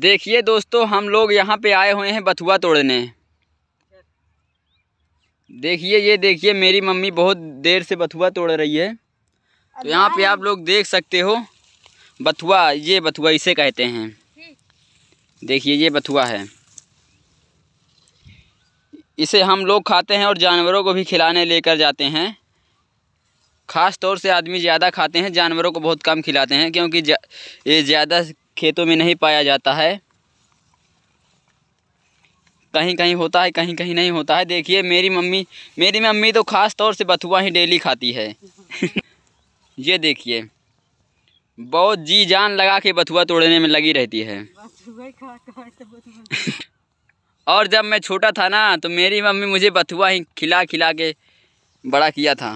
देखिए दोस्तों हम लोग यहाँ पे आए हुए हैं बथुआ तोड़ने देखिए ये देखिए मेरी मम्मी बहुत देर से बथुआ तोड़ रही है तो यहाँ पे आप लोग देख सकते हो बथुआ ये बथुआ इसे कहते हैं देखिए ये बथुआ है इसे हम लोग खाते हैं और जानवरों को भी खिलाने लेकर जाते हैं ख़ास तौर से आदमी ज़्यादा खाते हैं जानवरों को बहुत कम खिलाते हैं क्योंकि ये ज़्यादा खेतों में नहीं पाया जाता है कहीं कहीं होता है कहीं कहीं नहीं होता है देखिए मेरी मम्मी मेरी मम्मी तो ख़ास तौर से बथुआ ही डेली खाती है ये देखिए बहुत जी जान लगा के बथुआ तोड़ने में लगी रहती है तो और जब मैं छोटा था ना तो मेरी मम्मी मुझे बथुआ ही खिला खिला के बड़ा किया था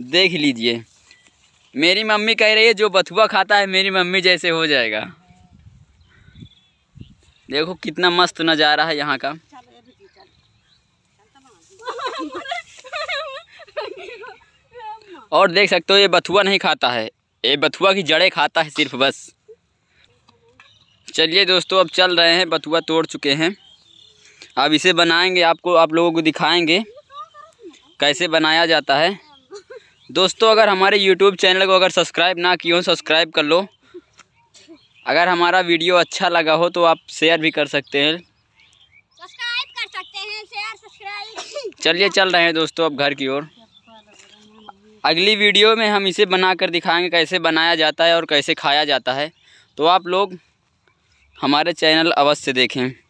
देख लीजिए मेरी मम्मी कह रही है जो बथुआ खाता है मेरी मम्मी जैसे हो जाएगा देखो कितना मस्त नज़ारा है यहाँ का और देख सकते हो ये बथुआ नहीं खाता है ये बथुआ की जड़ें खाता है सिर्फ बस चलिए दोस्तों अब चल रहे हैं बथुआ तोड़ चुके हैं अब इसे बनाएंगे आपको आप लोगों को दिखाएंगे कैसे बनाया जाता है दोस्तों अगर हमारे यूट्यूब चैनल को अगर सब्सक्राइब ना किए हो सब्सक्राइब कर लो अगर हमारा वीडियो अच्छा लगा हो तो आप शेयर भी कर सकते हैं सब्सक्राइब कर सकते हैं शेयर सब्सक्राइब चलिए चल रहे हैं दोस्तों अब घर की ओर अगली वीडियो में हम इसे बना कर दिखाएंगे कैसे बनाया जाता है और कैसे खाया जाता है तो आप लोग हमारे चैनल अवश्य देखें